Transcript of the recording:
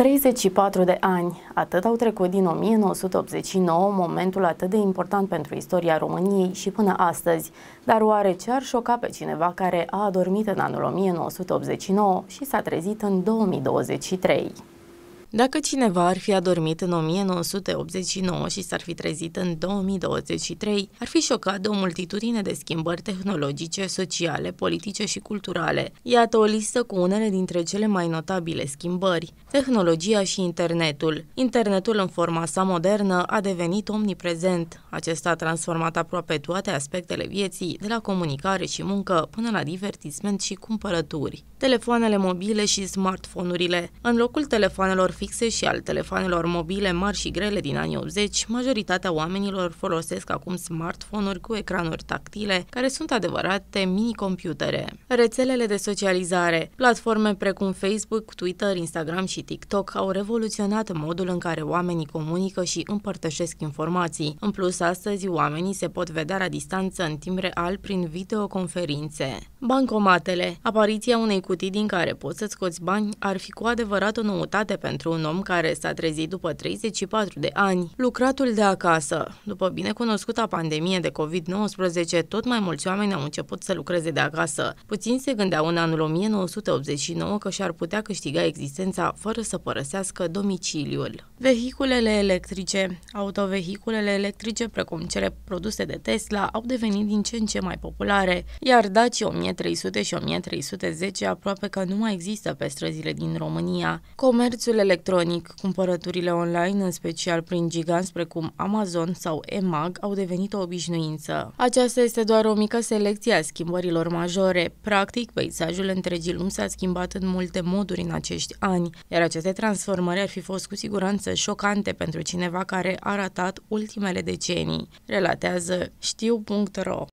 34 de ani, atât au trecut din 1989, momentul atât de important pentru istoria României și până astăzi, dar oare ce ar șoca pe cineva care a adormit în anul 1989 și s-a trezit în 2023? Dacă cineva ar fi adormit în 1989 și s-ar fi trezit în 2023, ar fi șocat de o multitudine de schimbări tehnologice, sociale, politice și culturale. Iată o listă cu unele dintre cele mai notabile schimbări. Tehnologia și internetul. Internetul în forma sa modernă a devenit omniprezent. Acesta a transformat aproape toate aspectele vieții, de la comunicare și muncă până la divertisment și cumpărături. Telefoanele mobile și smartphone-urile. În locul telefoanelor fixe și al telefonelor mobile mari și grele din anii 80, majoritatea oamenilor folosesc acum smartphone-uri cu ecranuri tactile, care sunt adevărate mini-computere. Rețelele de socializare, platforme precum Facebook, Twitter, Instagram și TikTok au revoluționat modul în care oamenii comunică și împărtășesc informații. În plus, astăzi oamenii se pot vedea la distanță în timp real prin videoconferințe. Bancomatele. Apariția unei cutii din care poți să scoți bani ar fi cu adevărat o noutate pentru un om care s-a trezit după 34 de ani. Lucratul de acasă. După binecunoscuta pandemie de COVID-19, tot mai mulți oameni au început să lucreze de acasă. Puțin se gândeau în anul 1989 că și-ar putea câștiga existența fără să părăsească domiciliul. Vehiculele electrice. Autovehiculele electrice, precum cele produse de Tesla, au devenit din ce în ce mai populare, iar Dacia 1000 1300 și 1310 aproape că nu mai există pe străzile din România. Comerțul electronic, cumpărăturile online, în special prin giganți precum Amazon sau EMAG, au devenit o obișnuință. Aceasta este doar o mică selecție a schimbărilor majore. Practic, peisajul întregii lumi s-a schimbat în multe moduri în acești ani, iar aceste transformări ar fi fost cu siguranță șocante pentru cineva care a ratat ultimele decenii, relatează știu.ro.